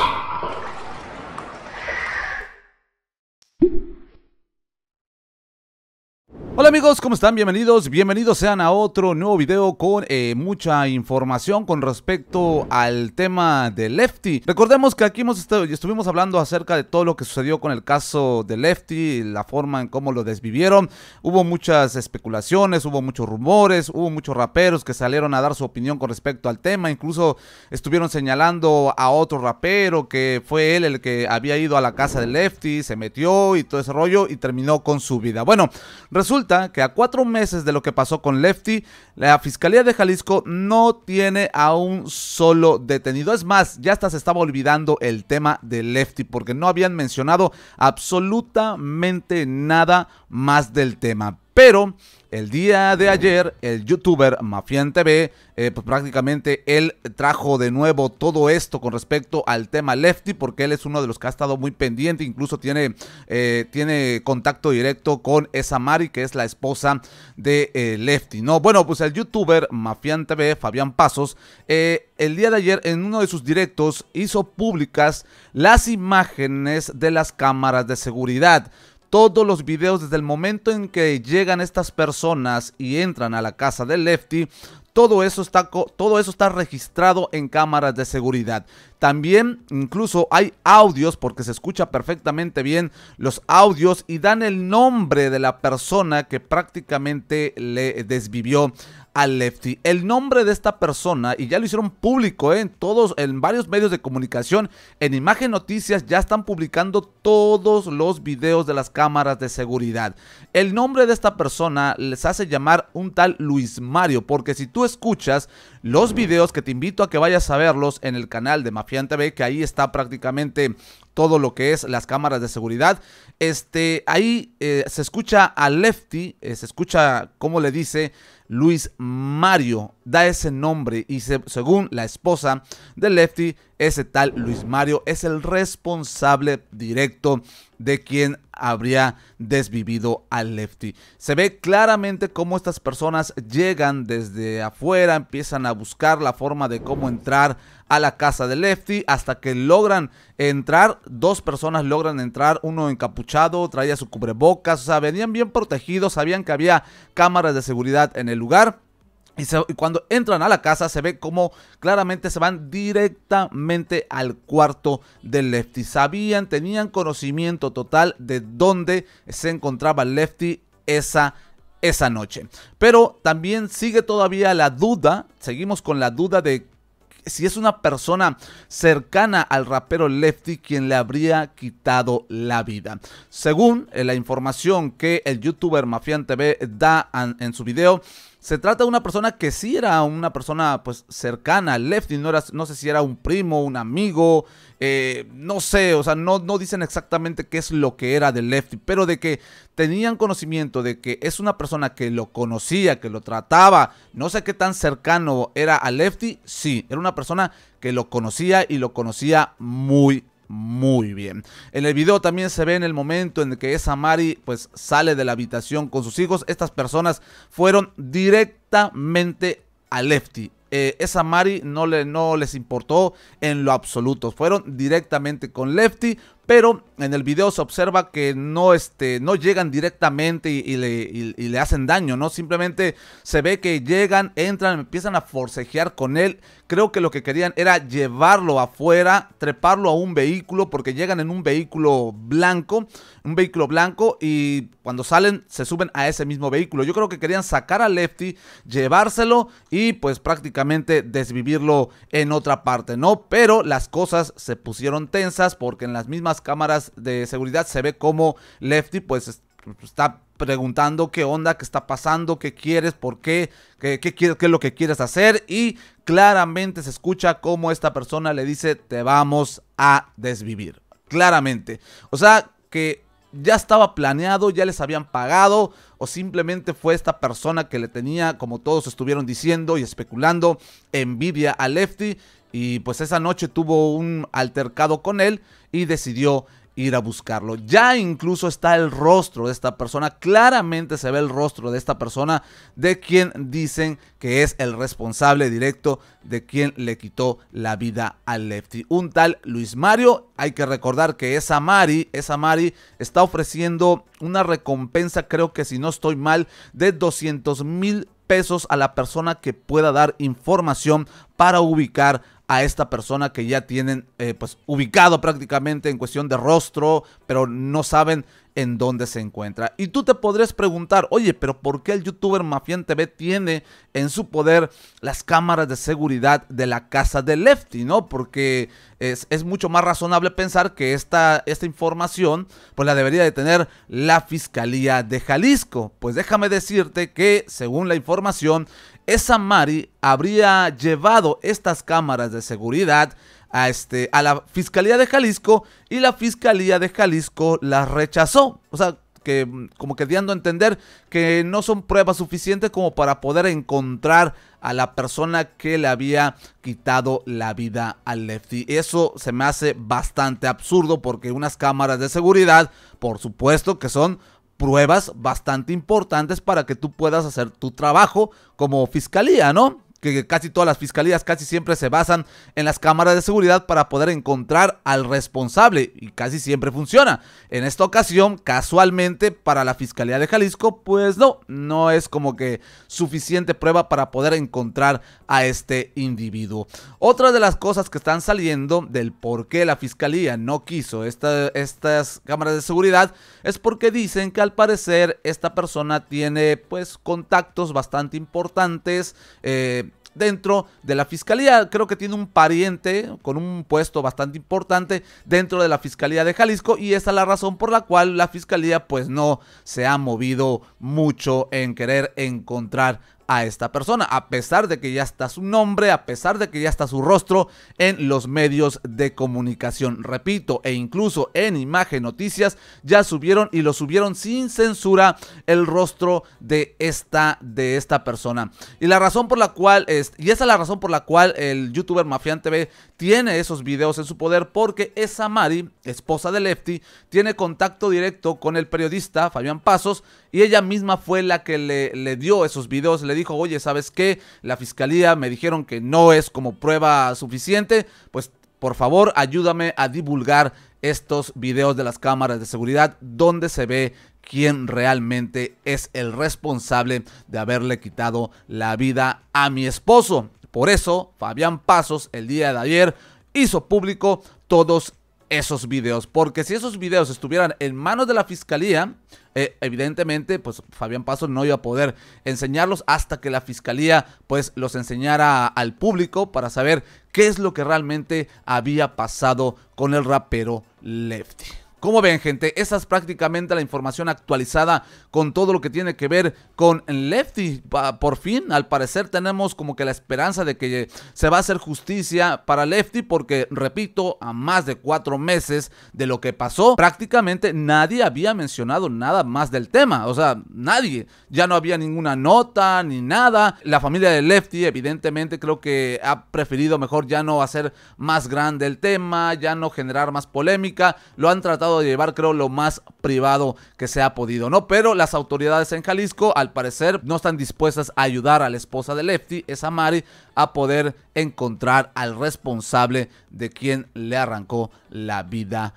Ha! Hola amigos, ¿cómo están? Bienvenidos, bienvenidos sean a otro nuevo video con eh, mucha información con respecto al tema de Lefty. Recordemos que aquí hemos estado, estuvimos hablando acerca de todo lo que sucedió con el caso de Lefty, la forma en cómo lo desvivieron. Hubo muchas especulaciones, hubo muchos rumores, hubo muchos raperos que salieron a dar su opinión con respecto al tema. Incluso estuvieron señalando a otro rapero que fue él el que había ido a la casa de Lefty, se metió y todo ese rollo y terminó con su vida. Bueno, resulta que a cuatro meses de lo que pasó con Lefty, la Fiscalía de Jalisco no tiene a un solo detenido. Es más, ya hasta se estaba olvidando el tema de Lefty porque no habían mencionado absolutamente nada más del tema. Pero el día de ayer, el youtuber Mafian TV, eh, pues prácticamente él trajo de nuevo todo esto con respecto al tema Lefty, porque él es uno de los que ha estado muy pendiente, incluso tiene, eh, tiene contacto directo con esa Mari, que es la esposa de eh, Lefty, ¿no? Bueno, pues el youtuber Mafian TV, Fabián Pasos, el día de ayer en uno de sus directos hizo públicas las imágenes de las cámaras de seguridad todos los videos desde el momento en que llegan estas personas y entran a la casa de Lefty, todo eso, está, todo eso está registrado en cámaras de seguridad. También incluso hay audios porque se escucha perfectamente bien los audios y dan el nombre de la persona que prácticamente le desvivió Lefty. El nombre de esta persona, y ya lo hicieron público eh, en todos, en varios medios de comunicación, en Imagen Noticias ya están publicando todos los videos de las cámaras de seguridad. El nombre de esta persona les hace llamar un tal Luis Mario, porque si tú escuchas los videos que te invito a que vayas a verlos en el canal de Mafián TV, que ahí está prácticamente todo lo que es las cámaras de seguridad. Este, ahí eh, se escucha a Lefty, eh, se escucha cómo le dice Luis Mario. Da ese nombre y según la esposa de Lefty, ese tal Luis Mario es el responsable directo de quien habría desvivido al Lefty. Se ve claramente cómo estas personas llegan desde afuera, empiezan a buscar la forma de cómo entrar a la casa de Lefty hasta que logran entrar, dos personas logran entrar, uno encapuchado, traía su cubrebocas, o sea, venían bien protegidos, sabían que había cámaras de seguridad en el lugar y, cuando entran a la casa se ve como claramente se van directamente al cuarto de Lefty. Sabían, tenían conocimiento total de dónde se encontraba Lefty esa esa noche. Pero también sigue todavía la duda, seguimos con la duda de si es una persona cercana al rapero Lefty quien le habría quitado la vida. Según eh, la información que el youtuber Mafian TV da en su video, se trata de una persona que sí era una persona pues cercana a lefty, no, sé si era un primo, un amigo, eh, no sé, o sea, no, no dicen exactamente qué es lo que era de lefty, pero de que tenían conocimiento de que es una persona que lo conocía, que lo trataba, no sé qué tan cercano era a lefty, sí, era una persona que lo conocía y lo conocía muy muy bien. En el video también se ve en el momento en que esa Mari pues sale de la habitación con sus hijos. Estas personas fueron directamente a Lefty. Eh, esa Mari no, le, no les importó en lo absoluto. Fueron directamente con Lefty, pero en el video se observa que no, este, no llegan directamente y, le, y le hacen daño, ¿no? Simplemente se ve que llegan, entran, empiezan a forcejear con él Creo que lo que querían era llevarlo afuera, treparlo a un vehículo, porque llegan en un vehículo blanco, un vehículo blanco, y cuando salen se suben a ese mismo vehículo. Yo creo que querían sacar a Lefty, llevárselo y pues prácticamente desvivirlo en otra parte, ¿no? Pero las cosas se pusieron tensas porque en las mismas cámaras de seguridad se ve como Lefty pues está preguntando qué onda, qué está pasando, qué quieres, por qué, qué, qué, es lo que quieres hacer y claramente se escucha cómo esta persona le dice te vamos a desvivir, claramente. O sea que ya estaba planeado, ya les habían pagado o simplemente fue esta persona que le tenía, como todos estuvieron diciendo y especulando, envidia a Lefty y pues esa noche tuvo un altercado con él y decidió ir a buscarlo. Ya incluso está el rostro de esta persona, claramente se ve el rostro de esta persona de quien dicen que es el responsable directo de quien le quitó la vida al Lefty. Un tal Luis Mario, hay que recordar que esa Mari, esa Mari está ofreciendo una recompensa, creo que si no estoy mal, de 200 mil pesos a la persona que pueda dar información para ubicar a esta persona que ya tienen eh, pues ubicado prácticamente en cuestión de rostro, pero no saben en dónde se encuentra. Y tú te podrías preguntar, oye, pero ¿por qué el youtuber Mafián TV tiene en su poder las cámaras de seguridad de la casa de Lefty, no? Porque es, es mucho más razonable pensar que esta, esta información pues la debería de tener la Fiscalía de Jalisco. Pues déjame decirte que, según la información, esa Mari habría llevado estas cámaras de seguridad a, este, a la Fiscalía de Jalisco y la Fiscalía de Jalisco la rechazó. O sea, que mm, como que a entender que no son pruebas suficientes como para poder encontrar a la persona que le había quitado la vida al Lefty. Eso se me hace bastante absurdo porque unas cámaras de seguridad, por supuesto que son pruebas bastante importantes para que tú puedas hacer tu trabajo como fiscalía, ¿no? que casi todas las fiscalías casi siempre se basan en las cámaras de seguridad para poder encontrar al responsable y casi siempre funciona. En esta ocasión, casualmente, para la Fiscalía de Jalisco, pues no, no es como que suficiente prueba para poder encontrar a este individuo. Otra de las cosas que están saliendo del por qué la Fiscalía no quiso esta, estas cámaras de seguridad es porque dicen que al parecer esta persona tiene pues contactos bastante importantes. Eh, dentro de la fiscalía. Creo que tiene un pariente con un puesto bastante importante dentro de la fiscalía de Jalisco y esa es la razón por la cual la fiscalía pues no se ha movido mucho en querer encontrar a esta persona, a pesar de que ya está su nombre, a pesar de que ya está su rostro en los medios de comunicación. Repito, e incluso en Imagen Noticias ya subieron y lo subieron sin censura el rostro de esta, de esta persona. Y la razón por la cual, es, y esa es la razón por la cual el youtuber Mafián TV tiene esos videos en su poder porque esa Mari, esposa de Lefty, tiene contacto directo con el periodista Fabián Pasos y ella misma fue la que le, le dio esos videos, le dijo, oye, ¿sabes qué? La fiscalía me dijeron que no es como prueba suficiente, pues por favor ayúdame a divulgar estos videos de las cámaras de seguridad donde se ve quién realmente es el responsable de haberle quitado la vida a mi esposo. Por eso, Fabián Pasos el día de ayer hizo público todos esos videos. Porque si esos videos estuvieran en manos de la fiscalía, eh, evidentemente, pues Fabián Paso no iba a poder enseñarlos hasta que la fiscalía, pues, los enseñara al público para saber qué es lo que realmente había pasado con el rapero Lefty. Como ven, gente, esa es prácticamente la información actualizada con todo lo que tiene que ver con Lefty. Por fin, al parecer, tenemos como que la esperanza de que se va a hacer justicia para Lefty, porque, repito, a más de cuatro meses de lo que pasó, prácticamente nadie había mencionado nada más del tema. O sea, nadie. Ya no había ninguna nota ni nada. La familia de Lefty, evidentemente, creo que ha preferido mejor ya no hacer más grande el tema, ya no generar más polémica. Lo han tratado de llevar, creo, lo más privado que se ha podido, ¿no? Pero las autoridades en Jalisco, al parecer, no están dispuestas a ayudar a la esposa de Lefty, esa Mari, a poder encontrar al responsable de quien le arrancó la vida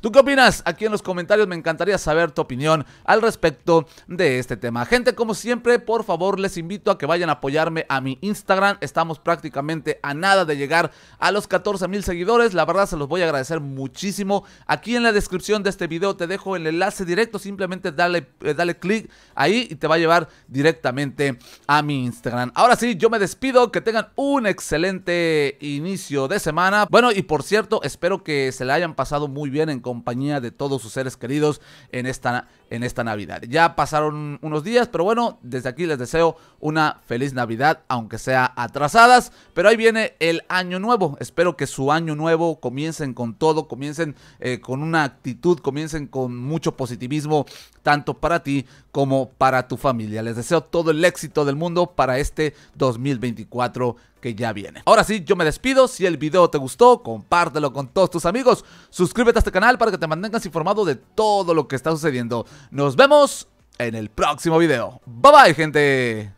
¿Tú qué opinas? Aquí en los comentarios me encantaría saber tu opinión al respecto de este tema. Gente, como siempre, por favor, les invito a que vayan a apoyarme a mi Instagram. Estamos prácticamente a nada de llegar a los 14 mil seguidores. La verdad, se los voy a agradecer muchísimo. Aquí en la descripción de este video te dejo el enlace directo. Simplemente dale, eh, dale clic ahí y te va a llevar directamente a mi Instagram. Ahora sí, yo me despido. Que tengan un excelente inicio de semana. Bueno, y por cierto, espero que se la hayan pasado muy bien en compañía de todos sus seres queridos en esta, en esta Navidad. Ya pasaron unos días, pero bueno, desde aquí les deseo una feliz Navidad, aunque sea atrasadas. Pero ahí viene el año nuevo. Espero que su año nuevo comiencen con todo, comiencen eh, con una actitud, comiencen con mucho positivismo, tanto para ti como para tu familia. Les deseo todo el éxito del mundo para este 2024 que ya viene. Ahora sí, yo me despido. Si el video te gustó, compártelo con todos tus amigos. Suscríbete a este canal para que te mantengas informado de todo lo que está sucediendo. Nos vemos en el próximo video. Bye bye, gente.